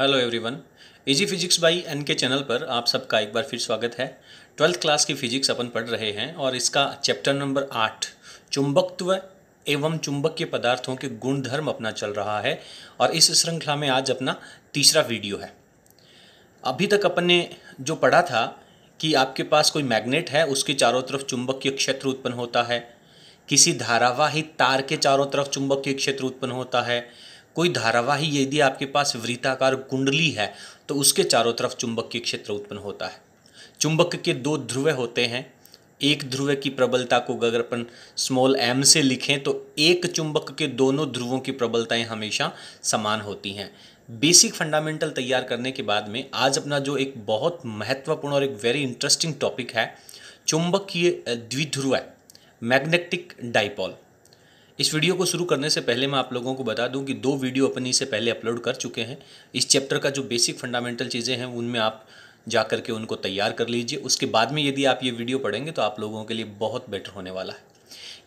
hello everyone easy physics by N K channel पर आप सबका एक बार फिर स्वागत है ट्वेल्थ क्लास की फिजिक्स अपन पढ़ रहे हैं और इसका चैप्टर नंबर आठ चुंबकत्व एवं चुंबकीय पदार्थों के गुणधर्म अपना चल रहा है और इस श्रृंखला में आज अपना तीसरा वीडियो है अभी तक अपन ने जो पढ़ा था कि आपके पास कोई मैग्नेट है उसके चारों तरफ चुंबकीय क्षेत्र उत्पन्न होता है किसी धारावाहिक तार के चारों तरफ चुंबकीय क्षेत्र उत्पन्न होता है कोई धारावाही यदि आपके पास वृत्ताकार कुंडली है तो उसके चारों तरफ चुंबक के क्षेत्र उत्पन्न होता है चुंबक के दो ध्रुव होते हैं एक ध्रुव की प्रबलता को अगर अपन स्मॉल एम से लिखें तो एक चुंबक के दोनों ध्रुवों की प्रबलताएं हमेशा समान होती हैं बेसिक फंडामेंटल तैयार करने के बाद में आज अपना जो एक बहुत महत्वपूर्ण और एक वेरी इंटरेस्टिंग टॉपिक है चुंबकीय द्विध्रुव मैग्नेटिक डाइपोल इस वीडियो को शुरू करने से पहले मैं आप लोगों को बता दूं कि दो वीडियो अपन से पहले अपलोड कर चुके हैं इस चैप्टर का जो बेसिक फंडामेंटल चीज़ें हैं उनमें आप जा कर के उनको तैयार कर लीजिए उसके बाद में यदि आप ये वीडियो पढ़ेंगे तो आप लोगों के लिए बहुत बेटर होने वाला है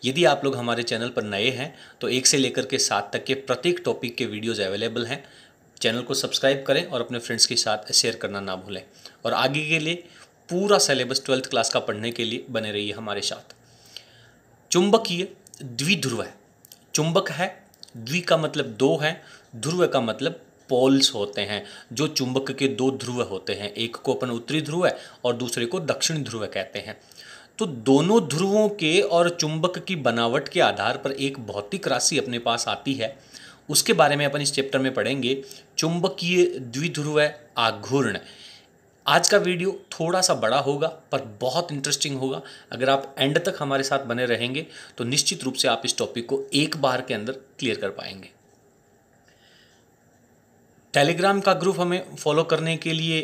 यदि आप लोग हमारे चैनल पर नए हैं तो एक से लेकर के सात तक के प्रत्येक टॉपिक के वीडियोज़ अवेलेबल हैं चैनल को सब्सक्राइब करें और अपने फ्रेंड्स के साथ शेयर करना ना भूलें और आगे के लिए पूरा सिलेबस ट्वेल्थ क्लास का पढ़ने के लिए बने रहिए हमारे साथ चुंबकीय द्विध्रुव है चुंबक है द्वि का मतलब दो है ध्रुव का मतलब पोल्स होते हैं जो चुंबक के दो ध्रुव होते हैं एक को अपन उत्तरी ध्रुव है और दूसरे को दक्षिण ध्रुव कहते हैं तो दोनों ध्रुवों के और चुंबक की बनावट के आधार पर एक भौतिक राशि अपने पास आती है उसके बारे में अपन इस चैप्टर में पढ़ेंगे चुंबकीय द्विध्रुव आघूर्ण आज का वीडियो थोड़ा सा बड़ा होगा पर बहुत इंटरेस्टिंग होगा अगर आप एंड तक हमारे साथ बने रहेंगे तो निश्चित रूप से आप इस टॉपिक को एक बार के अंदर क्लियर कर पाएंगे टेलीग्राम का ग्रुप हमें फॉलो करने के लिए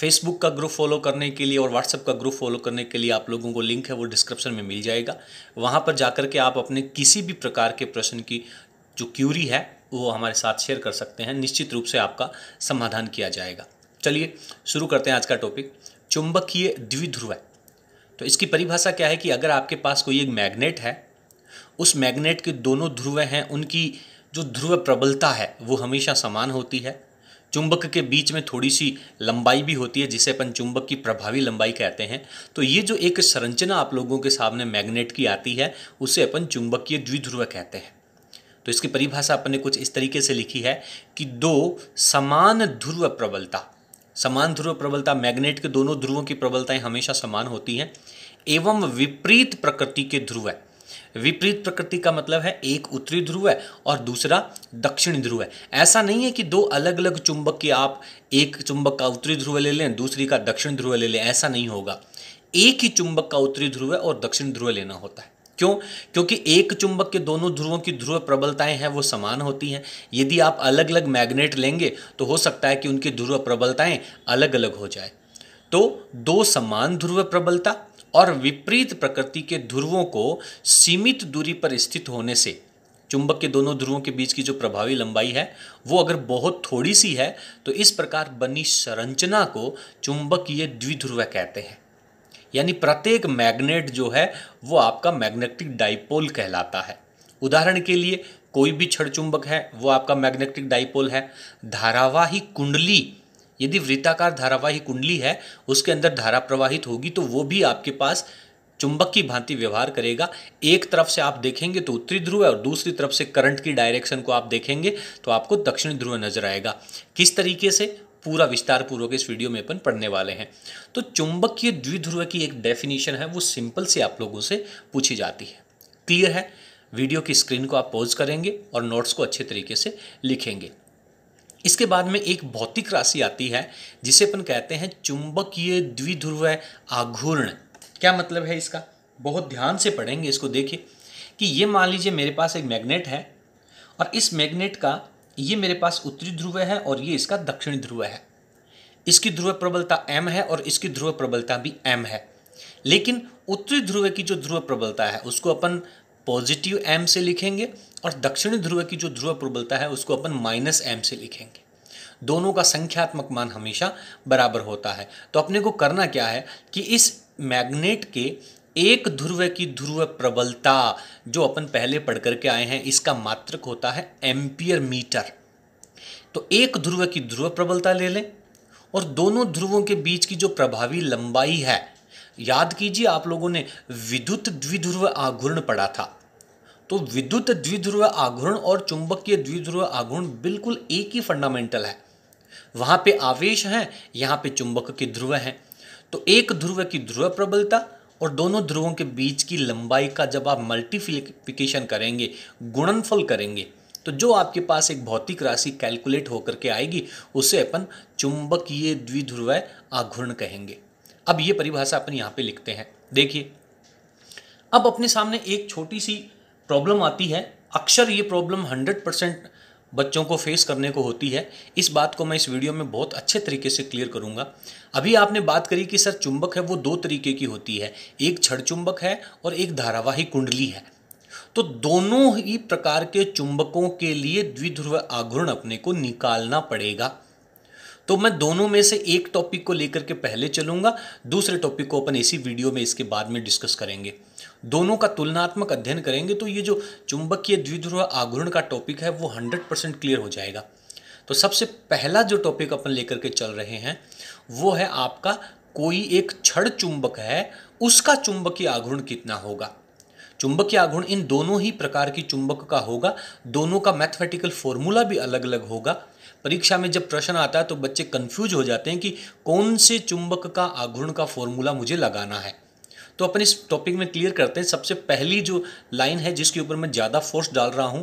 फेसबुक का ग्रुप फॉलो करने के लिए और व्हाट्सएप का ग्रुप फॉलो करने के लिए आप लोगों को लिंक है वो डिस्क्रिप्शन में मिल जाएगा वहाँ पर जाकर के आप अपने किसी भी प्रकार के प्रश्न की जो क्यूरी है वो हमारे साथ शेयर कर सकते हैं निश्चित रूप से आपका समाधान किया जाएगा चलिए शुरू करते हैं आज का टॉपिक चुंबकीय द्विध्रुव तो इसकी परिभाषा क्या है कि अगर आपके पास कोई एक मैग्नेट है उस मैग्नेट के दोनों ध्रुव हैं उनकी जो ध्रुव प्रबलता है वो हमेशा समान होती है चुंबक के बीच में थोड़ी सी लंबाई भी होती है जिसे अपन चुंबक की प्रभावी लंबाई कहते हैं तो ये जो एक संरचना आप लोगों के सामने मैग्नेट की आती है उसे अपन चुंबकीय द्विध्रुव कहते हैं तो इसकी परिभाषा अपन ने कुछ इस तरीके से लिखी है कि दो समान ध्रुव प्रबलता समान ध्रुव प्रबलता मैग्नेट के दोनों ध्रुवों की प्रबलताएं हमेशा समान होती हैं एवं विपरीत प्रकृति के ध्रुव है विपरीत प्रकृति का मतलब है एक उत्तरी ध्रुव है और दूसरा दक्षिणी ध्रुव है ऐसा नहीं है कि दो अलग अलग चुंबक की आप एक चुंबक का उत्तरी ध्रुव ले लें दूसरी का दक्षिण ध्रुव ले लें ऐसा नहीं होगा एक ही चुंबक का उत्तरी ध्रुव है और दक्षिण ध्रुव लेना होता है क्यों क्योंकि एक चुंबक के दोनों ध्रुवों की ध्रुव प्रबलताएं हैं वो समान होती हैं यदि आप अलग अलग मैग्नेट लेंगे तो हो सकता है कि उनकी ध्रुव प्रबलताएं अलग अलग हो जाए तो दो समान ध्रुव प्रबलता और विपरीत प्रकृति के ध्रुवों को सीमित दूरी पर स्थित होने से चुंबक के दोनों ध्रुवों के बीच की जो प्रभावी लंबाई है वो अगर बहुत थोड़ी सी है तो इस प्रकार बनी संरचना को चुंबकीय द्विध्रुव कहते हैं यानी प्रत्येक मैग्नेट जो है वो आपका मैग्नेटिक डाइपोल कहलाता है उदाहरण के लिए कोई भी छड़ चुंबक है वो आपका मैग्नेटिक डाइपोल है धारावाही कुंडली यदि वृत्ताकार धारावाही कुंडली है उसके अंदर धारा प्रवाहित होगी तो वो भी आपके पास चुंबक की भांति व्यवहार करेगा एक तरफ से आप देखेंगे तो उत्तरी ध्रुव है और दूसरी तरफ से करंट की डायरेक्शन को आप देखेंगे तो आपको दक्षिणी ध्रुव नजर आएगा किस तरीके से पूरा विस्तार पूर्वक इस वीडियो में अपन पढ़ने वाले हैं तो चुंबकीय द्विध्रुव की एक डेफिनेशन है वो सिंपल से आप लोगों से पूछी जाती है क्लियर है वीडियो की स्क्रीन को आप पॉज करेंगे और नोट्स को अच्छे तरीके से लिखेंगे इसके बाद में एक भौतिक राशि आती है जिसे अपन कहते हैं चुंबकीय द्विध्रुव आघूर्ण क्या मतलब है इसका बहुत ध्यान से पढ़ेंगे इसको देखिए कि ये मान लीजिए मेरे पास एक मैग्नेट है और इस मैग्नेट का ये मेरे पास उत्तरी ध्रुव है और ये इसका दक्षिणी ध्रुव है इसकी ध्रुव प्रबलता एम है और इसकी ध्रुव प्रबलता भी एम है लेकिन उत्तरी ध्रुव की जो ध्रुव प्रबलता है उसको अपन पॉजिटिव एम से लिखेंगे और दक्षिणी ध्रुव की जो ध्रुव प्रबलता है उसको अपन माइनस एम से लिखेंगे दोनों का संख्यात्मक मान हमेशा बराबर होता है तो अपने को करना क्या है कि इस मैग्नेट के एक ध्रुव की ध्रुव प्रबलता जो अपन पहले पढ़ करके आए हैं इसका मात्रक होता है एम्पियर मीटर तो एक ध्रुव की ध्रुव प्रबलता ले लें और दोनों ध्रुवों के बीच की जो प्रभावी लंबाई है याद कीजिए आप लोगों ने विद्युत द्विध्रुव आघूर्ण पढ़ा था तो विद्युत द्विध्रुव आघूर्ण और चुंबकीय द्विध्रुव आघूर्ण बिल्कुल एक ही फंडामेंटल है वहां पे आवेश है यहां पे चुंबक के ध्रुव हैं तो एक ध्रुव की ध्रुव प्रबलता और दोनों ध्रुवों के बीच की लंबाई का जब आप मल्टीप्लिकेशन करेंगे गुणनफल करेंगे तो जो आपके पास एक भौतिक राशि कैलकुलेट होकर के आएगी उसे अपन चुंबकीय द्विध्रुव आघूर्ण कहेंगे अब ये परिभाषा अपन यहाँ पे लिखते हैं देखिए अब अपने सामने एक छोटी सी प्रॉब्लम आती है अक्सर ये प्रॉब्लम हंड्रेड परसेंट बच्चों को फेस करने को होती है इस बात को मैं इस वीडियो में बहुत अच्छे तरीके से क्लियर करूंगा अभी आपने बात करी कि सर चुंबक है वो दो तरीके की होती है एक छड़ चुंबक है और एक धारावाही कुंडली है तो दोनों ही प्रकार के चुंबकों के लिए द्विध्रुव आघूर्ण अपने को निकालना पड़ेगा तो मैं दोनों में से एक टॉपिक को लेकर के पहले चलूंगा दूसरे टॉपिक को अपन इसी वीडियो में इसके बाद में डिस्कस करेंगे दोनों का तुलनात्मक अध्ययन करेंगे तो ये जो चुंबकीय द्विध्रुव आघूर्ण का टॉपिक है वो हंड्रेड परसेंट क्लियर हो जाएगा तो सबसे पहला जो टॉपिक अपन लेकर के चल रहे हैं वो है आपका कोई एक छड़ चुंबक है उसका चुंबकीय आघूर्ण कितना होगा चुंबकीय आघूर्ण इन दोनों ही प्रकार की चुंबक का होगा दोनों का मैथमेटिकल फॉर्मूला भी अलग अलग होगा परीक्षा में जब प्रश्न आता है तो बच्चे कंफ्यूज हो जाते हैं कि कौन से चुंबक का आघूर्ण का फॉर्मूला मुझे लगाना है तो अपन इस टॉपिक में क्लियर करते हैं सबसे पहली जो लाइन है जिसके ऊपर मैं ज़्यादा फोर्स डाल रहा हूं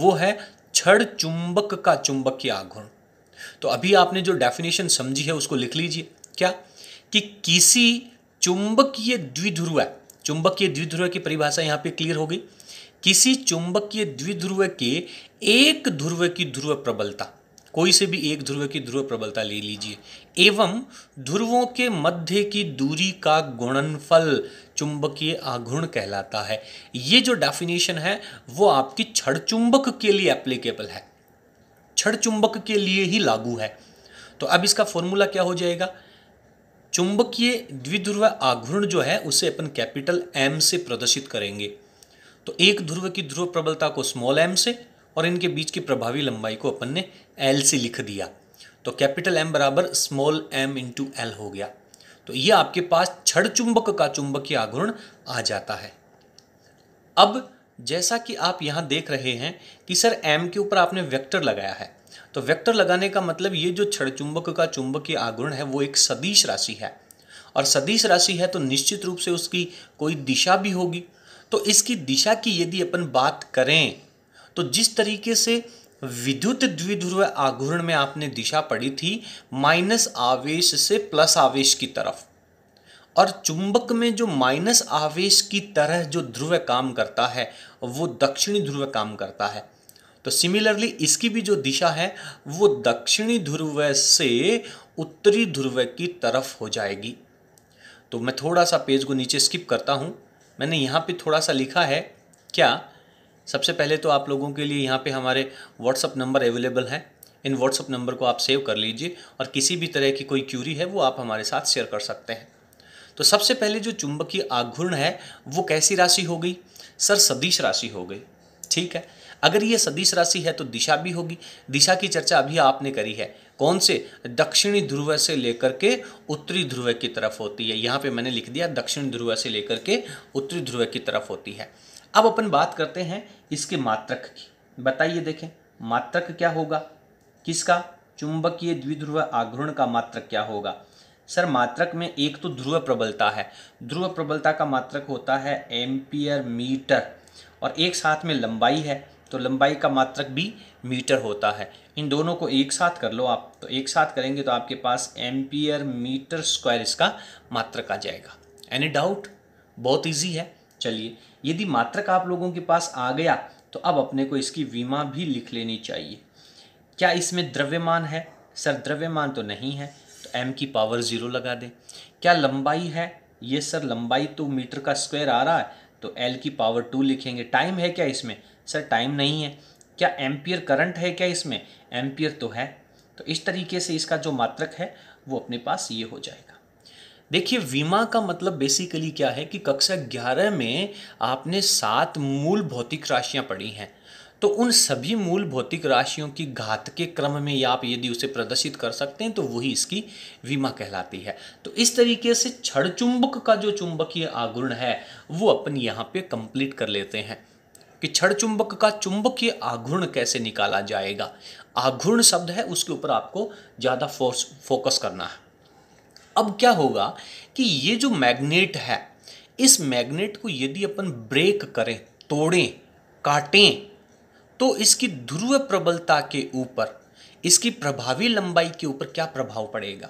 वो है छड़ चुंबक का चुंबक की आघूर्ण तो अभी आपने जो डेफिनेशन समझी है उसको लिख लीजिए क्या कि किसी चुंबकीय द्विध्रुव चुंबकीय द्विध्रुव की परिभाषा यहां पे क्लियर हो गई किसी चुंबकीय द्विध्रुव के एक ध्रुव की ध्रुव प्रबलता कोई से भी एक ध्रुव की ध्रुव प्रबलता ले लीजिए एवं ध्रुवों के मध्य की दूरी का गुणनफल चुंबकीय आघूर्ण कहलाता है ये जो डेफिनेशन है वो आपकी छड़ चुंबक के लिए एप्लीकेबल है छड़ चुंबक के लिए ही लागू है तो अब इसका फॉर्मूला क्या हो जाएगा चुंबकीय द्विध्रुव आघूर्ण जो है उसे अपन कैपिटल एम से प्रदर्शित करेंगे तो एक ध्रुव की ध्रुव प्रबलता को स्मॉल एम से और इनके बीच की प्रभावी लंबाई को अपन ने एल से लिख दिया तो कैपिटल एम बराबर स्मॉल एम इंटू एल हो गया तो ये आपके पास छड़ चुंबक का चुंबकीय आघूर्ण आ जाता है अब जैसा कि आप यहाँ देख रहे हैं कि सर एम के ऊपर आपने वेक्टर लगाया है तो वेक्टर लगाने का मतलब ये जो छड़ चुंबक का चुंबकीय आघूर्ण है वो एक सदिश राशि है और सदिश राशि है तो निश्चित रूप से उसकी कोई दिशा भी होगी तो इसकी दिशा की यदि अपन बात करें तो जिस तरीके से विद्युत द्विध्रुव आघूर्ण में आपने दिशा पढ़ी थी माइनस आवेश से प्लस आवेश की तरफ और चुंबक में जो माइनस आवेश की तरह जो ध्रुव काम करता है वो दक्षिणी ध्रुव काम करता है तो सिमिलरली इसकी भी जो दिशा है वो दक्षिणी ध्रुव से उत्तरी ध्रुव की तरफ हो जाएगी तो मैं थोड़ा सा पेज को नीचे स्किप करता हूँ मैंने यहाँ पे थोड़ा सा लिखा है क्या सबसे पहले तो आप लोगों के लिए यहाँ पे हमारे व्हाट्सअप नंबर अवेलेबल हैं इन व्हाट्सअप नंबर को आप सेव कर लीजिए और किसी भी तरह की कोई क्यूरी है वो आप हमारे साथ शेयर कर सकते हैं तो सबसे पहले जो चुंबकीय आघूर्ण है वो कैसी राशि हो गई सर सदीश राशि हो गई ठीक है अगर ये सदीश राशि है तो दिशा भी होगी दिशा की चर्चा अभी आपने करी है कौन से दक्षिणी ध्रुव से लेकर के उत्तरी ध्रुव की तरफ होती है यहाँ पे मैंने लिख दिया दक्षिण ध्रुव से लेकर के उत्तरी ध्रुव की तरफ होती है अब अपन बात करते हैं इसके मात्रक की बताइए देखें मात्रक क्या होगा किसका चुंबकीय द्विध्रुव आघूर्ण का मात्रक क्या होगा सर मात्रक में एक तो ध्रुव प्रबलता है ध्रुव प्रबलता का मात्रक होता है एम्पियर मीटर और एक साथ में लंबाई है तो लंबाई का मात्रक भी मीटर होता है इन दोनों को एक साथ कर लो आप तो एक साथ करेंगे तो आपके पास एम्पियर मीटर स्क्वायर इसका मात्रक आ जाएगा एनी डाउट बहुत ईजी है चलिए यदि मात्रक आप लोगों के पास आ गया तो अब अपने को इसकी वीमा भी लिख लेनी चाहिए क्या इसमें द्रव्यमान है सर द्रव्यमान तो नहीं है तो एम की पावर ज़ीरो लगा दें क्या लंबाई है ये सर लंबाई तो मीटर का स्क्वायर आ रहा है तो एल की पावर टू लिखेंगे टाइम है क्या इसमें सर टाइम नहीं है क्या एम्पियर करंट है क्या इसमें एम्पियर तो है तो इस तरीके से इसका जो मात्रक है वो अपने पास ये हो जाएगा देखिए विमा का मतलब बेसिकली क्या है कि कक्षा ग्यारह में आपने सात मूल भौतिक राशियां पढ़ी हैं तो उन सभी मूल भौतिक राशियों की घात के क्रम में आप यदि उसे प्रदर्शित कर सकते हैं तो वही इसकी वीमा कहलाती है तो इस तरीके से छड़ चुंबक का जो चुंबकीय आगुण है वो अपन यहाँ पे कंप्लीट कर लेते हैं कि छड़ चुंबक का चुंबकीय आघूर्ण कैसे निकाला जाएगा आघूर्ण शब्द है उसके ऊपर आपको ज़्यादा फोर्स फोकस करना है अब क्या होगा कि ये जो मैग्नेट है इस मैग्नेट को यदि अपन ब्रेक करें तोड़ें काटें तो इसकी ध्रुव प्रबलता के ऊपर इसकी प्रभावी लंबाई के ऊपर क्या प्रभाव पड़ेगा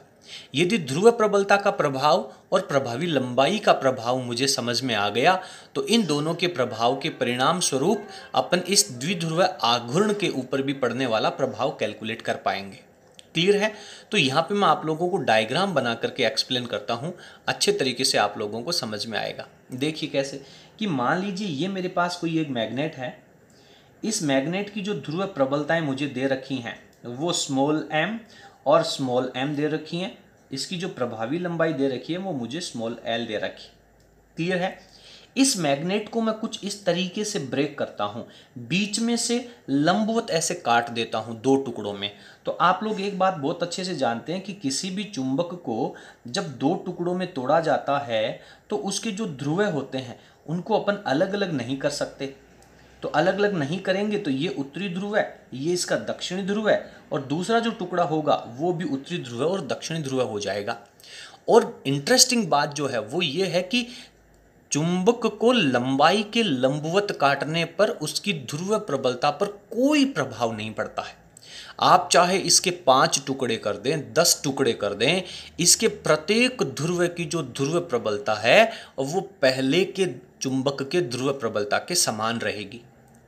यदि ध्रुव प्रबलता का प्रभाव और प्रभावी लंबाई का प्रभाव मुझे समझ में आ गया तो इन दोनों के प्रभाव के परिणाम स्वरूप अपन इस द्विध्रुव आघूर्ण के ऊपर भी पड़ने वाला प्रभाव कैलकुलेट कर पाएंगे तीर है तो यहाँ पे मैं आप लोगों को डायग्राम बना करके एक्सप्लेन करता हूँ अच्छे तरीके से आप लोगों को समझ में आएगा देखिए कैसे कि मान लीजिए ये मेरे पास कोई एक मैग्नेट है इस मैग्नेट की जो ध्रुव प्रबलताएं मुझे दे रखी हैं वो स्मॉल एम और स्मॉल एम दे रखी हैं इसकी जो प्रभावी लंबाई दे रखी है वो मुझे स्मॉल एल दे रखी क्लियर है इस मैग्नेट को मैं कुछ इस तरीके से ब्रेक करता हूँ बीच में से लंबवत ऐसे काट देता हूँ दो टुकड़ों में तो आप लोग एक बात बहुत अच्छे से जानते हैं कि किसी भी चुंबक को जब दो टुकड़ों में तोड़ा जाता है तो उसके जो ध्रुव होते हैं उनको अपन अलग अलग नहीं कर सकते तो अलग अलग नहीं करेंगे तो ये उत्तरी ध्रुव है ये इसका दक्षिणी ध्रुव है और दूसरा जो टुकड़ा होगा वो भी उत्तरी ध्रुव और दक्षिणी ध्रुव हो जाएगा और इंटरेस्टिंग बात जो है वो ये है कि चुंबक को लंबाई के लंबवत काटने पर उसकी ध्रुव प्रबलता पर कोई प्रभाव नहीं पड़ता है आप चाहे इसके पांच टुकड़े कर दें दस टुकड़े कर दें इसके प्रत्येक ध्रुव की जो ध्रुव प्रबलता है वो पहले के चुंबक के ध्रुव प्रबलता के समान रहेगी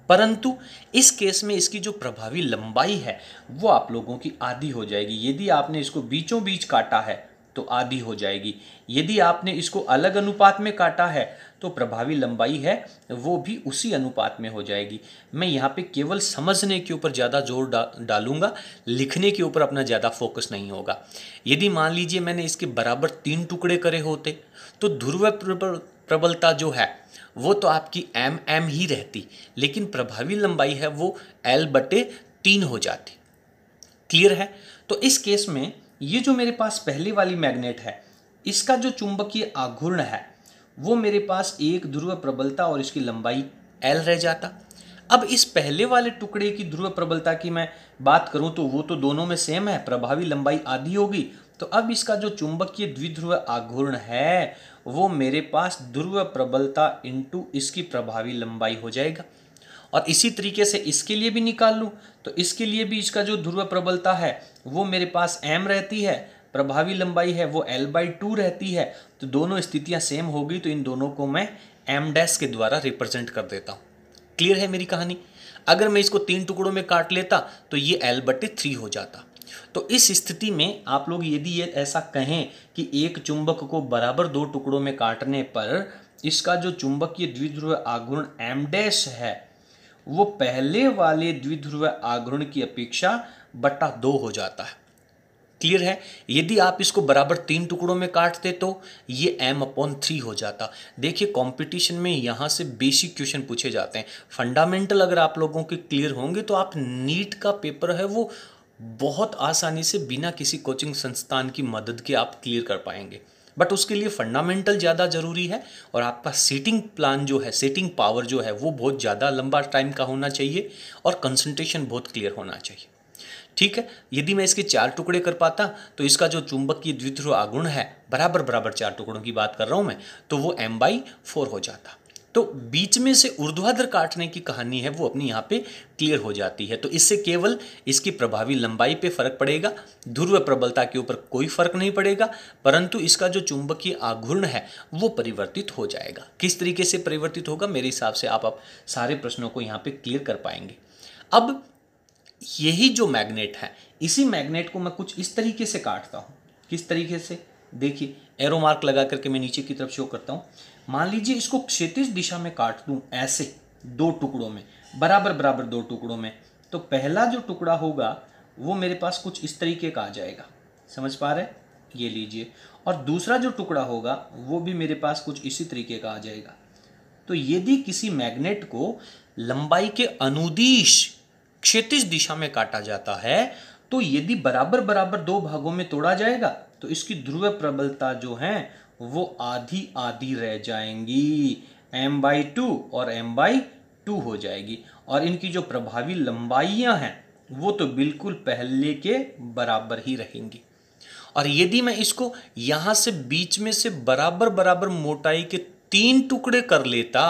परंतु इस केस में इसकी जो प्रभावी लंबाई है वो आप लोगों की आधी हो जाएगी यदि आपने इसको बीचों बीच काटा है तो आधी हो जाएगी यदि आपने इसको अलग अनुपात में काटा है तो प्रभावी लंबाई है वो भी उसी अनुपात में हो जाएगी मैं यहाँ पे केवल समझने के ऊपर ज़्यादा जोर डा, डालूंगा लिखने के ऊपर अपना ज़्यादा फोकस नहीं होगा यदि मान लीजिए मैंने इसके बराबर तीन टुकड़े करे होते तो ध्रुव प्रबलता जो है वो तो आपकी एम एम ही रहती लेकिन प्रभावी लंबाई है वो एल बटे तीन हो जाती क्लियर है तो इस केस में ये जो मेरे पास पहले वाली मैग्नेट है इसका जो चुंबकीय आघूर्ण है वो मेरे पास एक ध्रुव प्रबलता और इसकी लंबाई एल रह जाता अब इस पहले वाले टुकड़े की ध्रुव प्रबलता की मैं बात करूं तो वो तो दोनों में सेम है प्रभावी लंबाई आधी होगी तो अब इसका जो चुंबकीय द्विध्रुव आघूर्ण है वो मेरे पास ध्रुव प्रबलता इंटू इसकी प्रभावी लंबाई हो जाएगा और इसी तरीके से इसके लिए भी निकाल लूँ तो इसके लिए भी इसका जो ध्रुव प्रबलता है वो मेरे पास एम रहती है प्रभावी लंबाई है वो एल बाई टू रहती है तो दोनों स्थितियाँ सेम होगी तो इन दोनों को मैं एम डैश के द्वारा रिप्रेजेंट कर देता हूँ क्लियर है मेरी कहानी अगर मैं इसको तीन टुकड़ों में काट लेता तो ये एल बटे थ्री हो जाता तो इस स्थिति में आप लोग यदि ये ऐसा कहें कि एक चुंबक को बराबर दो टुकड़ों में काटने पर इसका जो चुंबकीय द्विध्रुव आघूर्ण एम डैश है वो पहले वाले द्विध्रुव आघूर्ण की अपेक्षा बट्टा दो हो जाता है क्लियर है यदि आप इसको बराबर तीन टुकड़ों में काटते तो ये एम अपॉन थ्री हो जाता देखिए कंपटीशन में यहाँ से बेसिक क्वेश्चन पूछे जाते हैं फंडामेंटल अगर आप लोगों के क्लियर होंगे तो आप नीट का पेपर है वो बहुत आसानी से बिना किसी कोचिंग संस्थान की मदद के आप क्लियर कर पाएंगे बट उसके लिए फंडामेंटल ज़्यादा ज़रूरी है और आपका सीटिंग प्लान जो है सीटिंग पावर जो है वो बहुत ज़्यादा लंबा टाइम का होना चाहिए और कंसंट्रेशन बहुत क्लियर होना चाहिए ठीक है यदि मैं इसके चार टुकड़े कर पाता तो इसका जो चुंबक की द्वित्रो आगुण है बराबर बराबर चार टुकड़ों की बात कर रहा हूँ मैं तो वो एम बाई फोर हो जाता तो बीच में से ऊर्ध्वाधर काटने की कहानी है वो अपनी यहाँ पे क्लियर हो जाती है तो इससे केवल इसकी प्रभावी लंबाई पे फर्क पड़ेगा ध्रुव प्रबलता के ऊपर कोई फर्क नहीं पड़ेगा परंतु इसका जो चुंबकीय आघूर्ण है वो परिवर्तित हो जाएगा किस तरीके से परिवर्तित होगा मेरे हिसाब से आप, आप सारे प्रश्नों को यहाँ पे क्लियर कर पाएंगे अब यही जो मैग्नेट है इसी मैग्नेट को मैं कुछ इस तरीके से काटता हूँ किस तरीके से देखिए एरो मार्क लगा करके मैं नीचे की तरफ शो करता हूँ मान लीजिए इसको क्षितिज दिशा में काट दूं ऐसे दो टुकड़ों में बराबर बराबर दो टुकड़ों में तो पहला जो टुकड़ा होगा वो मेरे पास कुछ इस तरीके का आ जाएगा समझ पा रहे ये लीजिए और दूसरा जो टुकड़ा होगा वो भी मेरे पास कुछ इसी तरीके का आ जाएगा तो यदि किसी मैग्नेट को लंबाई के अनुदिश क्षितिज दिशा में काटा जाता है तो यदि बराबर बराबर दो भागों में तोड़ा जाएगा तो इसकी ध्रुव प्रबलता जो है वो आधी आधी रह जाएंगी एम बाई टू और एम बाई टू हो जाएगी और इनकी जो प्रभावी लंबाइयां हैं वो तो बिल्कुल पहले के बराबर ही रहेंगी और यदि मैं इसको यहाँ से बीच में से बराबर बराबर मोटाई के तीन टुकड़े कर लेता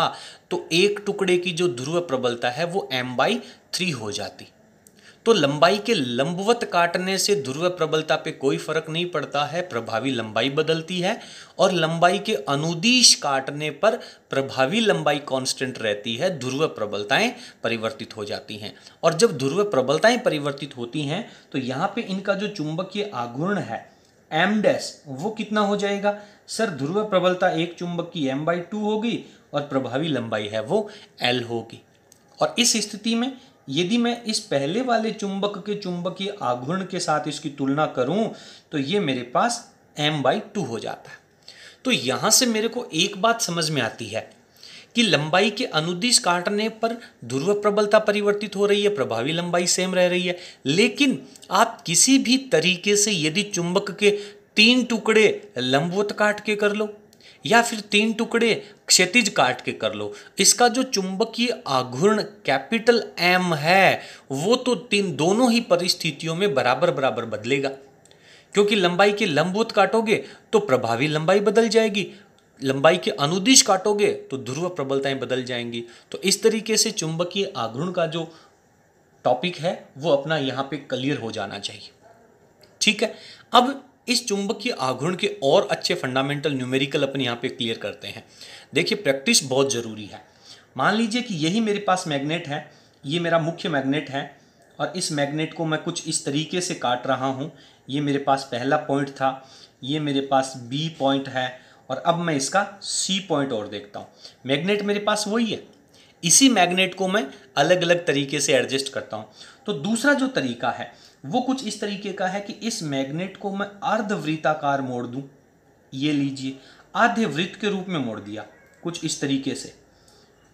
तो एक टुकड़े की जो ध्रुव प्रबलता है वो एम बाई थ्री हो जाती तो लंबाई के लंबवत काटने से ध्रुव प्रबलता पे कोई फर्क नहीं पड़ता है प्रभावी लंबाई बदलती है और लंबाई के अनुदिश काटने पर प्रभावी लंबाई कांस्टेंट रहती है ध्रुव प्रबलताएं परिवर्तित हो जाती हैं और जब ध्रुव प्रबलताएं परिवर्तित होती हैं तो यहाँ पे इनका जो चुंबकीय आघूर्ण है एम डैश वो कितना हो जाएगा सर ध्रुव प्रबलता एक चुंबक की एम बाई टू होगी और प्रभावी लंबाई है वो एल होगी और इस स्थिति में यदि मैं इस पहले वाले चुंबक के चुंबकीय आघूर्ण के साथ इसकी तुलना करूं तो ये मेरे पास एम बाई टू हो जाता है तो यहाँ से मेरे को एक बात समझ में आती है कि लंबाई के अनुदिश काटने पर ध्रुव प्रबलता परिवर्तित हो रही है प्रभावी लंबाई सेम रह रही है लेकिन आप किसी भी तरीके से यदि चुंबक के तीन टुकड़े लंबवत काट के कर लो या फिर तीन टुकड़े क्षतिज काट के कर लो इसका जो चुंबकीय आघूर्ण कैपिटल एम है वो तो तीन दोनों ही परिस्थितियों में बराबर बराबर बदलेगा क्योंकि लंबाई के लंबवत काटोगे तो प्रभावी लंबाई बदल जाएगी लंबाई के अनुदिश काटोगे तो ध्रुव प्रबलताएं बदल जाएंगी तो इस तरीके से चुंबकीय आघूर्ण का जो टॉपिक है वो अपना यहाँ पे क्लियर हो जाना चाहिए ठीक है अब इस चुंबक के आघूर्ण के और अच्छे फंडामेंटल न्यूमेरिकल अपन यहाँ पे क्लियर करते हैं देखिए प्रैक्टिस बहुत ज़रूरी है मान लीजिए कि यही मेरे पास मैग्नेट है ये मेरा मुख्य मैग्नेट है और इस मैग्नेट को मैं कुछ इस तरीके से काट रहा हूँ ये मेरे पास पहला पॉइंट था ये मेरे पास बी पॉइंट है और अब मैं इसका सी पॉइंट और देखता हूँ मैग्नेट मेरे पास वही है इसी मैग्नेट को मैं अलग अलग तरीके से एडजस्ट करता हूँ तो दूसरा जो तरीका है वो कुछ इस तरीके का है कि इस मैग्नेट को मैं अर्धवृत्ताकार मोड़ दूं ये लीजिए आधे वृत्त के रूप में मोड़ दिया कुछ इस तरीके से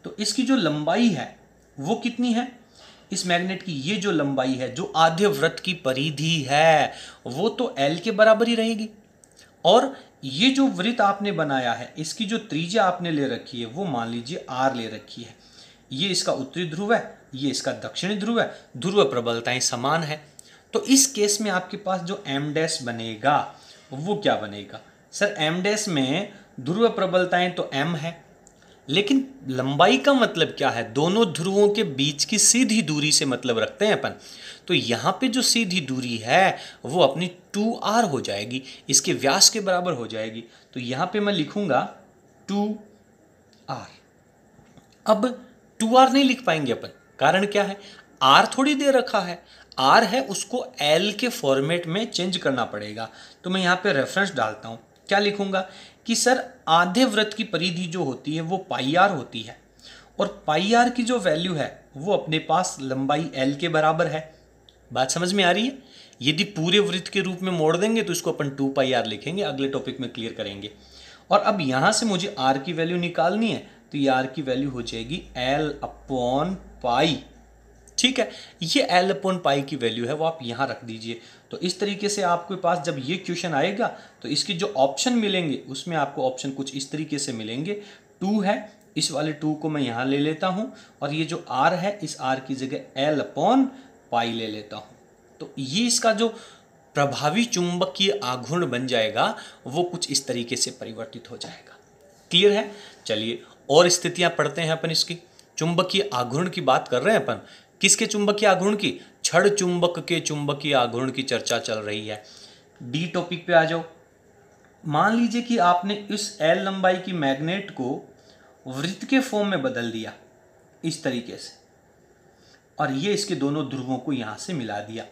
तो इसकी जो लंबाई है वो कितनी है इस मैग्नेट की ये जो लंबाई है जो आधे व्रत की परिधि है वो तो एल के बराबर ही रहेगी और ये जो वृत्त आपने बनाया है इसकी जो त्रिज्या आपने ले रखी है वो मान लीजिए आर ले रखी है ये इसका उत्तरी ध्रुव है ये इसका दक्षिणी ध्रुव है ध्रुव प्रबलताएं समान है तो इस केस में आपके पास जो एम डैश बनेगा वो क्या बनेगा सर एम डैश में ध्रुव प्रबलताएं तो एम है लेकिन लंबाई का मतलब क्या है दोनों ध्रुवों के बीच की सीधी दूरी से मतलब रखते हैं अपन तो यहाँ पे जो सीधी दूरी है वो अपनी टू आर हो जाएगी इसके व्यास के बराबर हो जाएगी तो यहाँ पे मैं लिखूंगा टू आर अब टू आर नहीं लिख पाएंगे अपन कारण क्या है आर थोड़ी देर रखा है आर है उसको एल के फॉर्मेट में चेंज करना पड़ेगा तो मैं यहाँ पे रेफरेंस डालता हूँ क्या लिखूँगा कि सर आधे व्रत की परिधि जो होती है वो पाई आर होती है और पाई आर की जो वैल्यू है वो अपने पास लंबाई एल के बराबर है बात समझ में आ रही है यदि पूरे वृत्त के रूप में मोड़ देंगे तो इसको अपन टू पाई आर लिखेंगे अगले टॉपिक में क्लियर करेंगे और अब यहाँ से मुझे आर की वैल्यू निकालनी है तो ये आर की वैल्यू हो जाएगी एल अपॉन पाई ठीक है ये एल अपन पाई की वैल्यू है वो आप यहाँ रख दीजिए तो इस तरीके से आपके पास जब ये क्वेश्चन आएगा तो इसके जो ऑप्शन मिलेंगे उसमें आपको ऑप्शन कुछ इस तरीके से मिलेंगे टू है इस वाले टू को मैं यहाँ ले लेता हूँ और ये जो आर है इस आर की जगह एल अपॉन पाई ले लेता हूँ तो ये इसका जो प्रभावी चुंबकीय आघूर्ण बन जाएगा वो कुछ इस तरीके से परिवर्तित हो जाएगा क्लियर है चलिए और स्थितियाँ पढ़ते हैं अपन इसकी चुंबकीय आघूर्ण की बात कर रहे हैं अपन किसके चुंबकीय आघूर्ण की छड़ चुंबक के चुंबकीय आघूर्ण की चर्चा चल रही है डी टॉपिक पे आ जाओ मान लीजिए कि आपने इस एल लंबाई की मैग्नेट को वृत्त के फॉर्म में बदल दिया इस तरीके से और ये इसके दोनों ध्रुवों को यहां से मिला दिया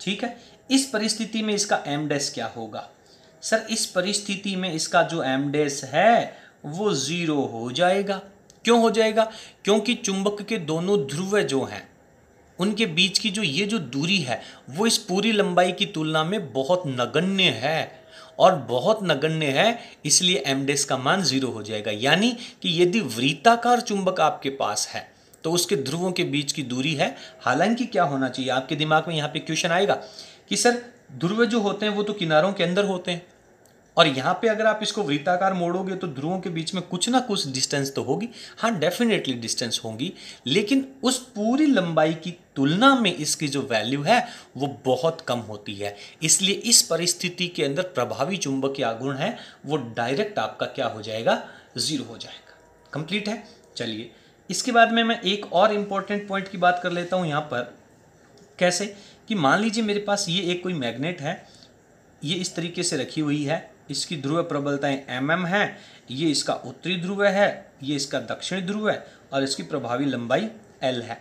ठीक है इस परिस्थिति में इसका एम डेस क्या होगा सर इस परिस्थिति में इसका जो एम डेस है वो ज़ीरो हो जाएगा क्यों हो जाएगा क्योंकि चुंबक के दोनों ध्रुव जो हैं उनके बीच की जो ये जो दूरी है वो इस पूरी लंबाई की तुलना में बहुत नगण्य है और बहुत नगण्य है इसलिए एमडेस का मान जीरो हो जाएगा यानी कि यदि वृत्ताकार चुंबक आपके पास है तो उसके ध्रुवों के बीच की दूरी है हालांकि क्या होना चाहिए आपके दिमाग में यहाँ पे क्वेश्चन आएगा कि सर ध्रुव जो होते हैं वो तो किनारों के अंदर होते हैं और यहाँ पे अगर आप इसको वृत्ताकार मोड़ोगे तो ध्रुवों के बीच में कुछ ना कुछ डिस्टेंस तो होगी हाँ डेफिनेटली डिस्टेंस होगी लेकिन उस पूरी लंबाई की तुलना में इसकी जो वैल्यू है वो बहुत कम होती है इसलिए इस परिस्थिति के अंदर प्रभावी चुंबक आगुण है वो डायरेक्ट आपका क्या हो जाएगा जीरो हो जाएगा कंप्लीट है चलिए इसके बाद में मैं एक और इंपॉर्टेंट पॉइंट की बात कर लेता हूँ यहाँ पर कैसे कि मान लीजिए मेरे पास ये एक कोई मैग्नेट है ये इस तरीके से रखी हुई है इसकी ध्रुव प्रबलताएं एम mm एम है ये इसका उत्तरी ध्रुव है ये इसका दक्षिणी ध्रुव है और इसकी प्रभावी लंबाई एल है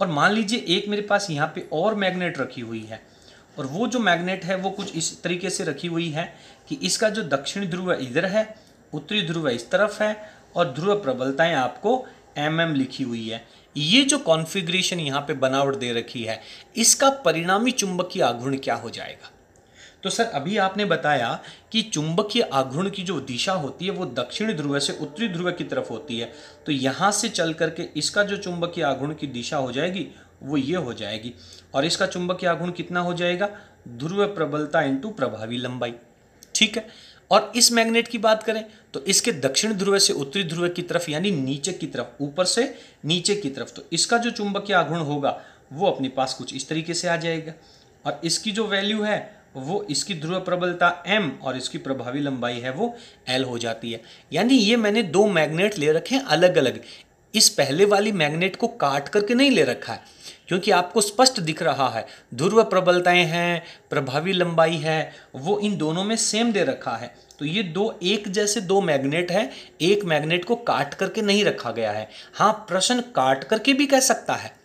और मान लीजिए एक मेरे पास यहाँ पे और मैग्नेट रखी हुई है और वो जो मैग्नेट है वो कुछ इस तरीके से रखी हुई है कि इसका जो दक्षिणी ध्रुव है इधर है उत्तरी ध्रुव इस तरफ है और ध्रुव प्रबलताएं आपको एम mm एम लिखी हुई है ये जो कॉन्फ़िगरेशन यहाँ पे बनावट दे रखी है इसका परिणामी चुंबकीय आघूर्ण क्या हो जाएगा तो सर अभी आपने बताया कि चुंबकीय आघूर्ण की जो दिशा होती है वो दक्षिण ध्रुव से उत्तरी ध्रुव की तरफ होती है तो यहाँ से चल करके इसका जो चुंबकीय आघूर्ण की दिशा हो जाएगी वो ये हो जाएगी और इसका चुंबकीय आघूर्ण कितना हो जाएगा ध्रुव प्रबलता इंटू प्रभावी लंबाई ठीक है और इस मैग्नेट की बात करें तो इसके दक्षिण ध्रुव से उत्तरी ध्रुव की तरफ यानी नीचे की तरफ ऊपर से नीचे की तरफ तो इसका जो चुंबकीय आघूर्ण होगा वो अपने पास कुछ इस तरीके से आ जाएगा और इसकी जो वैल्यू है वो इसकी ध्रुव प्रबलता m और इसकी प्रभावी लंबाई है वो l हो जाती है यानी ये मैंने दो मैग्नेट ले रखे हैं अलग अलग इस पहले वाली मैग्नेट को काट करके नहीं ले रखा है क्योंकि आपको स्पष्ट दिख रहा है ध्रुव प्रबलताएं हैं प्रभावी लंबाई है वो इन दोनों में सेम दे रखा है तो ये दो एक जैसे दो मैग्नेट है एक मैग्नेट को काट करके नहीं रखा गया है हाँ प्रश्न काट करके भी कह सकता है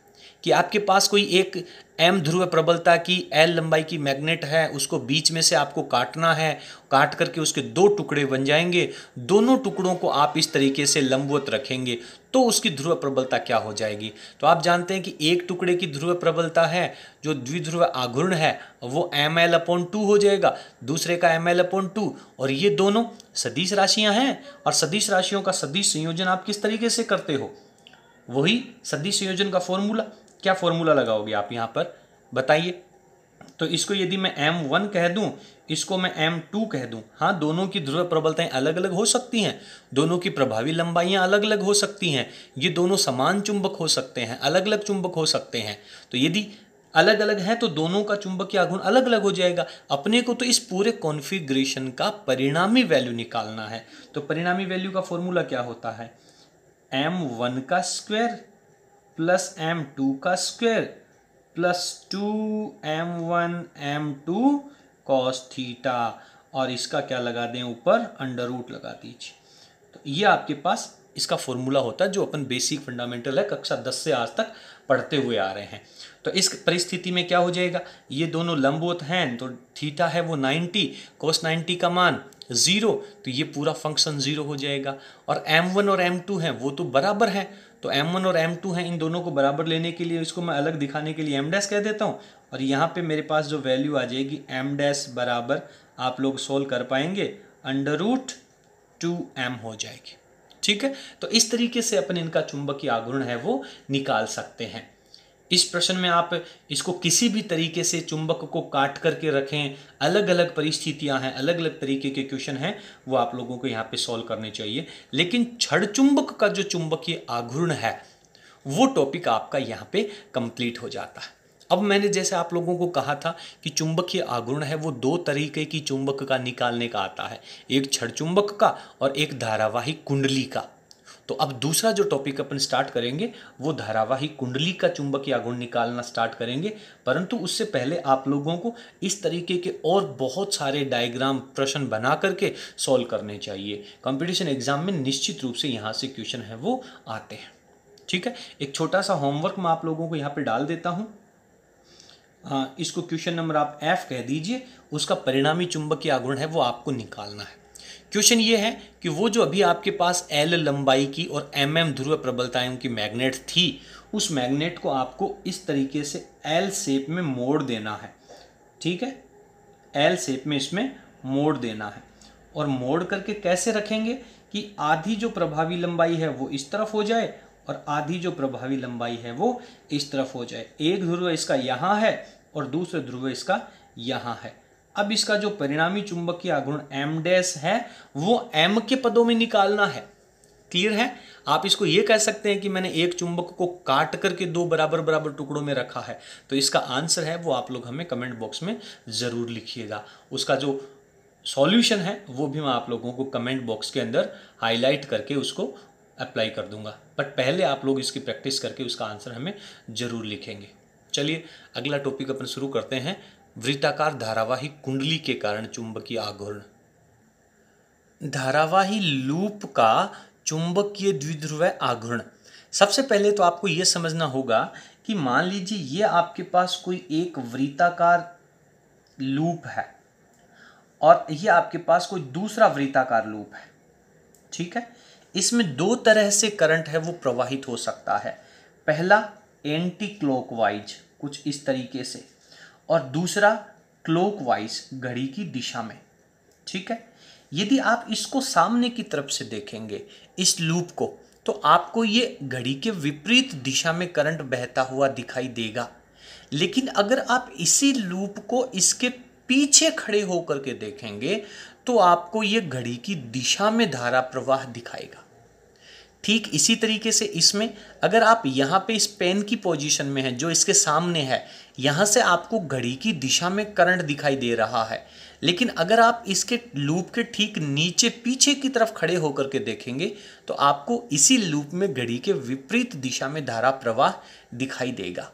कि आपके पास कोई एक एम ध्रुव प्रबलता की एल लंबाई की मैग्नेट है उसको बीच में से आपको काटना है काट करके उसके दो टुकड़े बन जाएंगे दोनों टुकड़ों को आप इस तरीके से लंबवत रखेंगे तो उसकी ध्रुव प्रबलता क्या हो जाएगी तो आप जानते हैं कि एक टुकड़े की ध्रुव प्रबलता है जो द्विध्रुव आघूर्ण है वो एम एल अपॉन टू हो जाएगा दूसरे का एम एल अपॉन टू और ये दोनों सदिश राशियाँ हैं और सदिश राशियों का सदिश संयोजन आप किस तरीके से करते हो वही सदिश संयोजन का फॉर्मूला क्या फॉर्मूला लगाओगे आप यहाँ पर बताइए तो इसको यदि मैं एम वन कह दूँ इसको मैं एम टू कह दूँ हाँ दोनों की ध्रुव प्रबलताएं अलग अलग हो सकती हैं दोनों की प्रभावी लंबाइयाँ अलग अलग हो सकती हैं ये दोनों समान चुंबक हो सकते हैं अलग अलग चुंबक हो सकते हैं तो यदि अलग अलग हैं तो दोनों का चुंबकीय आघूर्ण अलग अलग हो जाएगा अपने को तो इस पूरे कॉन्फ़िगरेशन का परिणामी वैल्यू निकालना है तो परिणामी वैल्यू का फॉर्मूला क्या होता है एम वन का स्क्वायर प्लस एम टू का square plus two M one M two cos theta और इसका क्या लगा दें ऊपर अंडर रूट लगा दीजिए तो ये आपके पास इसका फॉर्मूला होता है जो अपन बेसिक फंडामेंटल है कक्षा दस से आज तक पढ़ते हुए आ रहे हैं तो इस परिस्थिति में क्या हो जाएगा ये दोनों लंबवत हैं तो थीटा है वो 90 कोस 90 का मान ज़ीरो तो ये पूरा फंक्शन ज़ीरो हो जाएगा और m1 और m2 हैं वो तो बराबर हैं तो M1 और M2 हैं इन दोनों को बराबर लेने के लिए इसको मैं अलग दिखाने के लिए M डैस कह देता हूँ और यहाँ पे मेरे पास जो वैल्यू आ जाएगी M डैस बराबर आप लोग सोल्व कर पाएंगे अंडर रूट टू एम हो जाएगी ठीक है तो इस तरीके से अपन इनका चुंबकीय आघूर्ण है वो निकाल सकते हैं इस प्रश्न में आप इसको किसी भी तरीके से चुंबक को काट करके रखें अलग अलग परिस्थितियां हैं अलग अलग तरीके के क्वेश्चन हैं वो आप लोगों को यहाँ पे सॉल्व करने चाहिए लेकिन छड़ चुंबक का जो चुंबकीय आघूर्ण है वो टॉपिक आपका यहाँ पे कंप्लीट हो जाता है अब मैंने जैसे आप लोगों को कहा था कि चुंबकीय आघूर्ण है वो दो तरीके की चुंबक का निकालने का आता है एक छड़ चुंबक का और एक धारावाहिक कुंडली का तो अब दूसरा जो टॉपिक अपन स्टार्ट करेंगे वो धारावाहिक कुंडली का या गुण निकालना स्टार्ट करेंगे परंतु उससे पहले आप लोगों को इस तरीके के और बहुत सारे डायग्राम प्रश्न बना करके सॉल्व करने चाहिए कंपटीशन एग्जाम में निश्चित रूप से यहाँ से क्वेश्चन है वो आते हैं ठीक है एक छोटा सा होमवर्क मैं आप लोगों को यहाँ पर डाल देता हूँ इसको क्वेश्चन नंबर आप एफ कह दीजिए उसका परिणामी चुंबकीय आगुण है वो आपको निकालना है क्वेश्चन ये है कि वो जो अभी आपके पास एल लंबाई की और एम एम ध्रुव प्रबलतायों की मैग्नेट थी उस मैग्नेट को आपको इस तरीके से एल सेप में मोड़ देना है ठीक है एल सेप में इसमें मोड़ देना है और मोड़ करके कैसे रखेंगे कि आधी जो प्रभावी लंबाई है वो इस तरफ हो जाए और आधी जो प्रभावी लंबाई है वो इस तरफ हो जाए एक ध्रुव इसका यहाँ है और दूसरे ध्रुव इसका यहाँ है अब इसका जो परिणामी चुंबकीय आघूर्ण एम डैश है वो एम के पदों में निकालना है क्लियर है आप इसको ये कह सकते हैं कि मैंने एक चुंबक को काट करके दो बराबर बराबर टुकड़ों में रखा है तो इसका आंसर है वो आप लोग हमें कमेंट बॉक्स में ज़रूर लिखिएगा उसका जो सॉल्यूशन है वो भी मैं आप लोगों को कमेंट बॉक्स के अंदर हाईलाइट करके उसको अप्लाई कर दूंगा बट पहले आप लोग इसकी प्रैक्टिस करके उसका आंसर हमें ज़रूर लिखेंगे चलिए अगला टॉपिक अपन शुरू करते हैं वृत्ताकार धारावाही कुंडली के कारण चुंबकीय आघूर्ण धारावाही लूप का चुंबकीय द्विध्रुव आघूर्ण सबसे पहले तो आपको यह समझना होगा कि मान लीजिए ये आपके पास कोई एक वृत्ताकार लूप है और ये आपके पास कोई दूसरा वृत्ताकार लूप है ठीक है इसमें दो तरह से करंट है वो प्रवाहित हो सकता है पहला एंटी क्लॉकवाइज कुछ इस तरीके से और दूसरा क्लोकवाइज घड़ी की दिशा में ठीक है यदि आप इसको सामने की तरफ से देखेंगे इस लूप को तो आपको ये घड़ी के विपरीत दिशा में करंट बहता हुआ दिखाई देगा लेकिन अगर आप इसी लूप को इसके पीछे खड़े होकर के देखेंगे तो आपको ये घड़ी की दिशा में धारा प्रवाह दिखाएगा ठीक इसी तरीके से इसमें अगर आप यहाँ पे इस पेन की पोजीशन में हैं जो इसके सामने है यहाँ से आपको घड़ी की दिशा में करंट दिखाई दे रहा है लेकिन अगर आप इसके लूप के ठीक नीचे पीछे की तरफ खड़े होकर के देखेंगे तो आपको इसी लूप में घड़ी के विपरीत दिशा में धारा प्रवाह दिखाई देगा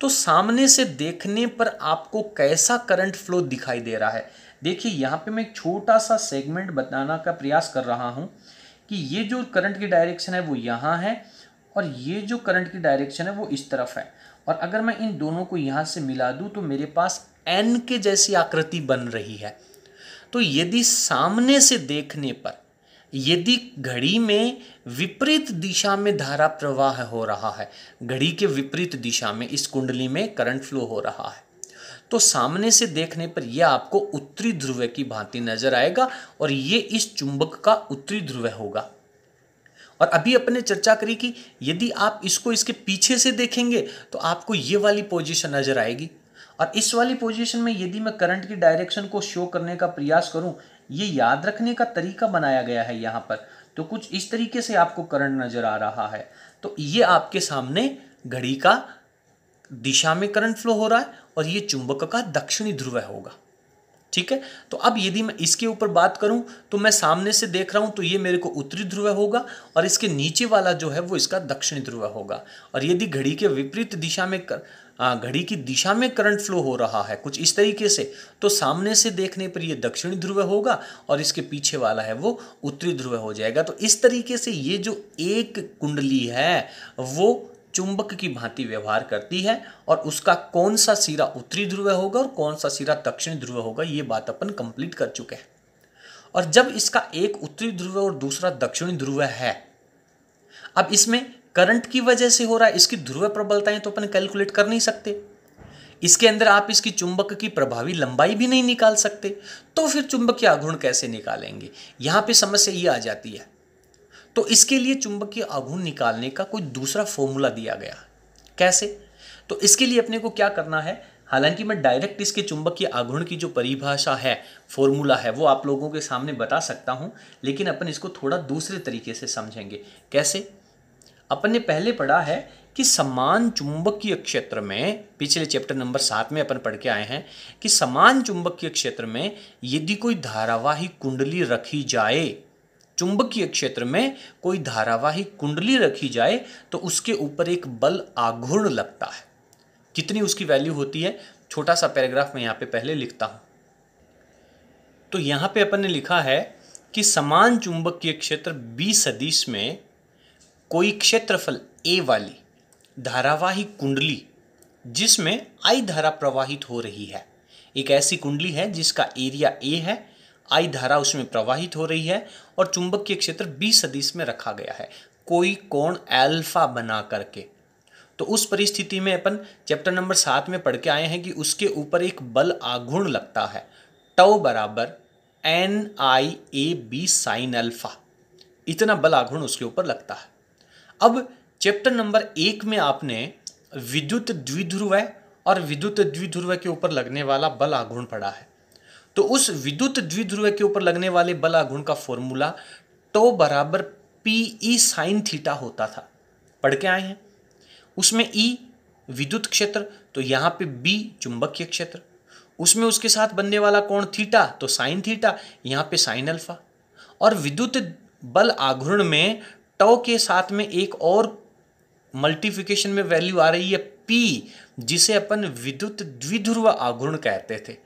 तो सामने से देखने पर आपको कैसा करंट फ्लो दिखाई दे रहा है देखिए यहाँ पे मैं एक छोटा सा सेगमेंट बताना का प्रयास कर रहा हूँ कि ये जो करंट की डायरेक्शन है वो यहाँ है और ये जो करंट की डायरेक्शन है वो इस तरफ है और अगर मैं इन दोनों को यहाँ से मिला दूँ तो मेरे पास एन के जैसी आकृति बन रही है तो यदि सामने से देखने पर यदि घड़ी में विपरीत दिशा में धारा प्रवाह हो रहा है घड़ी के विपरीत दिशा में इस कुंडली में करंट फ्लो हो रहा है तो सामने से देखने पर यह आपको उत्तरी ध्रुव की भांति नजर आएगा और ये इस चुंबक का उत्तरी ध्रुव होगा और अभी अपने चर्चा करी कि यदि आप इसको इसके पीछे से देखेंगे तो आपको ये वाली पोजीशन नज़र आएगी और इस वाली पोजीशन में यदि मैं करंट की डायरेक्शन को शो करने का प्रयास करूं ये याद रखने का तरीका बनाया गया है यहाँ पर तो कुछ इस तरीके से आपको करंट नज़र आ रहा है तो ये आपके सामने घड़ी का दिशा में करंट फ्लो हो रहा है और ये चुंबक का दक्षिणी ध्रुव होगा ठीक है तो अब यदि मैं इसके ऊपर बात करूं तो मैं सामने से देख रहा हूं तो ये मेरे को उत्तरी ध्रुव होगा और इसके नीचे वाला जो है वो इसका दक्षिणी ध्रुव होगा और यदि घड़ी के विपरीत दिशा में कर घड़ी की दिशा में करंट फ्लो हो रहा है कुछ इस तरीके से तो सामने से देखने पर ये दक्षिणी ध्रुव होगा और इसके पीछे वाला है वो उत्तरी ध्रुव हो जाएगा तो इस तरीके से ये जो एक कुंडली है वो चुंबक की भांति व्यवहार करती है और उसका कौन सा सिरा उत्तरी ध्रुव होगा और कौन सा सिरा दक्षिण ध्रुव होगा ये बात अपन कंप्लीट कर चुके हैं और जब इसका एक उत्तरी ध्रुव और दूसरा दक्षिणी ध्रुव है अब इसमें करंट की वजह से हो रहा है इसकी ध्रुव प्रबलताएं तो अपन कैलकुलेट कर नहीं सकते इसके अंदर आप इसकी चुंबक की प्रभावी लंबाई भी नहीं निकाल सकते तो फिर चुंबक की आघूर्ण कैसे निकालेंगे यहां पे समस्या ये आ जाती है तो इसके लिए चुंबकीय आघूर्ण निकालने का कोई दूसरा फॉर्मूला दिया गया कैसे तो इसके लिए अपने को क्या करना है हालांकि मैं डायरेक्ट इसके चुंबकीय आघूर्ण की जो परिभाषा है फॉर्मूला है वो आप लोगों के सामने बता सकता हूं लेकिन अपन इसको थोड़ा दूसरे तरीके से समझेंगे कैसे अपन ने पहले पढ़ा है कि समान चुंबकीय क्षेत्र में पिछले चैप्टर नंबर सात में अपन पढ़ के आए हैं कि समान चुंबकीय क्षेत्र में यदि कोई धारावाहिक कुंडली रखी जाए चुंबकीय क्षेत्र में कोई धारावाहिक कुंडली रखी जाए तो उसके ऊपर एक बल आघूर्ण लगता है कितनी उसकी वैल्यू होती है छोटा सा पैराग्राफ मैं यहाँ पे पहले लिखता हूँ तो यहाँ पे अपन ने लिखा है कि समान चुंबकीय क्षेत्र बी सदीश में कोई क्षेत्रफल ए वाली धारावाहिक कुंडली जिसमें आई धारा प्रवाहित हो रही है एक ऐसी कुंडली है जिसका एरिया ए है आई धारा उसमें प्रवाहित हो रही है और चुंबकीय क्षेत्र बी सदिश में रखा गया है कोई कोण एल्फा बना करके तो उस परिस्थिति में अपन चैप्टर नंबर सात में पढ़ के आए हैं कि उसके ऊपर एक बल आघूर्ण लगता है टव बराबर N I A B sine alpha इतना बल आघूर्ण उसके ऊपर लगता है अब चैप्टर नंबर एक में आपने विद्युत द्विध्रुव और विद्युत द्विध्रुव के ऊपर लगने वाला बल आघूर्ण पढ़ा है तो उस विद्युत द्विध्रुव के ऊपर लगने वाले बल आघूर्ण का फॉर्मूला टो बराबर पी ई साइन थीटा होता था पढ़ के आए हैं उसमें ई e विद्युत क्षेत्र तो यहाँ पे बी चुंबकीय क्षेत्र उसमें उसके साथ बनने वाला कोण थीटा तो साइन थीटा यहाँ पे साइन अल्फा और विद्युत बल आघूर्ण में टो के साथ में एक और मल्टीफिकेशन में वैल्यू आ रही है पी जिसे अपन विद्युत द्विध्रुव आघूर्ण कहते थे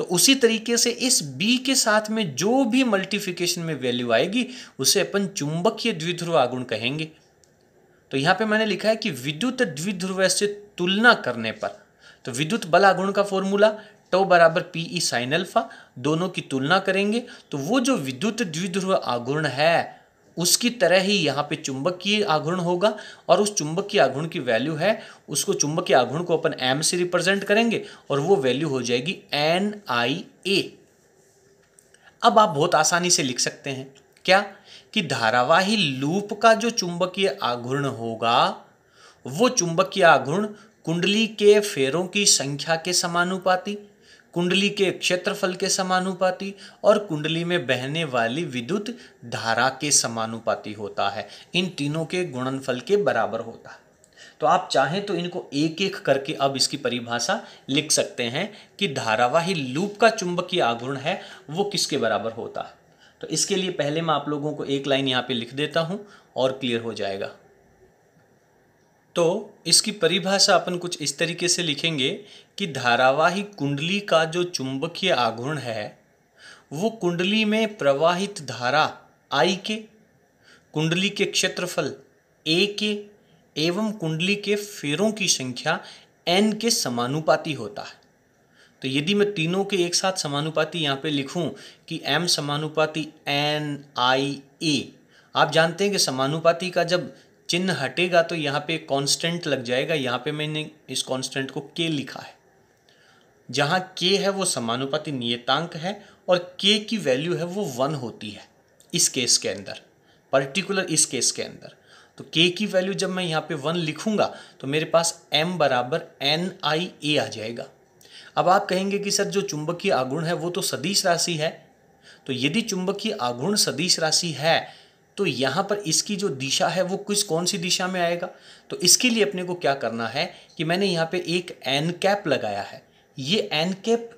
तो उसी तरीके से इस बी के साथ में जो भी मल्टीफिकेशन में वैल्यू आएगी उसे अपन चुंबकीय द्विध्रुव आगुण कहेंगे तो यहाँ पे मैंने लिखा है कि विद्युत द्विध्रुव से तुलना करने पर तो विद्युत बल आगुण का फॉर्मूला टो बराबर पी ई साइन अल्फा दोनों की तुलना करेंगे तो वो जो विद्युत द्विध्रुव आगुण है उसकी तरह ही यहाँ पे चुंबक की आघूर्ण होगा और उस चुंबक की आघूर्ण की वैल्यू है उसको चुंबक की आघूर्ण को अपन एम से रिप्रेजेंट करेंगे और वो वैल्यू हो जाएगी एन आई ए अब आप बहुत आसानी से लिख सकते हैं क्या कि धारावाही लूप का जो चुंबकीय आघूर्ण होगा वो चुंबकीय आघूर्ण कुंडली के फेरों की संख्या के समानुपाती कुंडली के क्षेत्रफल के समानुपाती और कुंडली में बहने वाली विद्युत धारा के समानुपाती होता है इन तीनों के गुणनफल के बराबर होता है तो आप चाहें तो इनको एक एक करके अब इसकी परिभाषा लिख सकते हैं कि धारावाही लूप का चुंबकीय आघूर्ण है वो किसके बराबर होता है तो इसके लिए पहले मैं आप लोगों को एक लाइन यहाँ पे लिख देता हूँ और क्लियर हो जाएगा तो इसकी परिभाषा अपन कुछ इस तरीके से लिखेंगे कि धारावाहिक कुंडली का जो चुंबकीय आघूर्ण है वो कुंडली में प्रवाहित धारा आई के कुंडली के क्षेत्रफल ए के एवं कुंडली के फेरों की संख्या एन के समानुपाती होता है तो यदि मैं तीनों के एक साथ समानुपाती यहाँ पे लिखूं कि एम समानुपाती एन आई ए आप जानते हैं कि समानुपाती का जब चिन्ह हटेगा तो यहाँ पे कांस्टेंट लग जाएगा यहाँ पे मैंने इस कांस्टेंट को के लिखा है जहाँ के है वो समानुपाति नियतांक है और के की वैल्यू है वो वन होती है इस केस के अंदर पर्टिकुलर इस केस के अंदर तो के की वैल्यू जब मैं यहाँ पे वन लिखूंगा तो मेरे पास एम बराबर एन आई ए आ जाएगा अब आप कहेंगे कि सर जो चुंबकीय आगुण है वो तो सदिश राशि है तो यदि चुंबकीय आगुण सदिश राशि है तो यहाँ पर इसकी जो दिशा है वो किस कौन सी दिशा में आएगा तो इसके लिए अपने को क्या करना है कि मैंने यहाँ पे एक एन कैप लगाया है ये एन कैप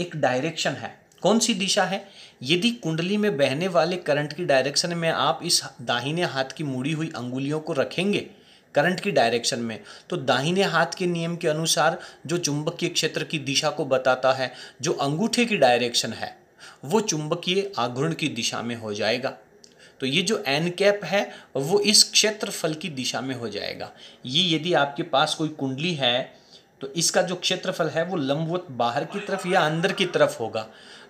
एक डायरेक्शन है कौन सी दिशा है यदि कुंडली में बहने वाले करंट की डायरेक्शन में आप इस दाहिने हाथ की मुड़ी हुई अंगुलियों को रखेंगे करंट की डायरेक्शन में तो दाहिने हाथ के नियम के अनुसार जो चुंबकीय क्षेत्र की दिशा को बताता है जो अंगूठे की डायरेक्शन है वो चुंबकीय आघूर्ण की दिशा में हो जाएगा तो ये जो एन कैप है वो इस क्षेत्रफल की दिशा में हो जाएगा ये यदि आपके पास कोई कुंडली है तो इसका जो क्षेत्रफल है वो लंबवत बाहर की तरफ या अंदर की तरफ होगा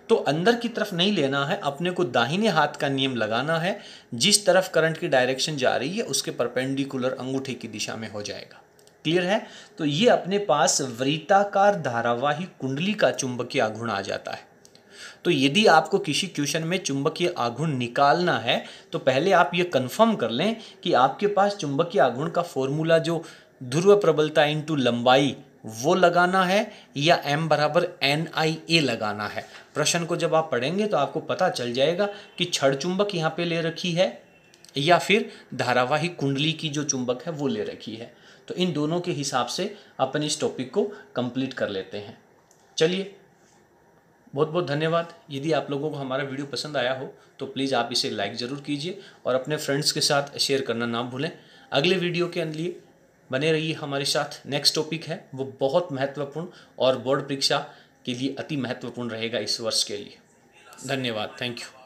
तो अंदर की तरफ नहीं लेना है अपने को दाहिने हाथ का नियम लगाना है जिस तरफ करंट की डायरेक्शन जा रही है उसके परपेंडिकुलर अंगूठे की दिशा में हो जाएगा क्लियर है तो ये अपने पास वृताकार धारावाही कुंडली का चुंबकीय आघुण आ जाता है तो यदि आपको किसी क्वेश्चन में चुंबकीय आघूर्ण निकालना है तो पहले आप ये कन्फर्म कर लें कि आपके पास चुंबकीय आघूर्ण का फॉर्मूला जो ध्रुव प्रबलता इंटू लंबाई वो लगाना है या m बराबर एन आई ए लगाना है प्रश्न को जब आप पढ़ेंगे तो आपको पता चल जाएगा कि छड़ चुंबक यहाँ पे ले रखी है या फिर धारावाहिक कुंडली की जो चुंबक है वो ले रखी है तो इन दोनों के हिसाब से अपन इस टॉपिक को कंप्लीट कर लेते हैं चलिए बहुत बहुत धन्यवाद यदि आप लोगों को हमारा वीडियो पसंद आया हो तो प्लीज़ आप इसे लाइक ज़रूर कीजिए और अपने फ्रेंड्स के साथ शेयर करना ना भूलें अगले वीडियो के लिए बने रहिए हमारे साथ नेक्स्ट टॉपिक है वो बहुत महत्वपूर्ण और बोर्ड परीक्षा के लिए अति महत्वपूर्ण रहेगा इस वर्ष के लिए धन्यवाद थैंक यू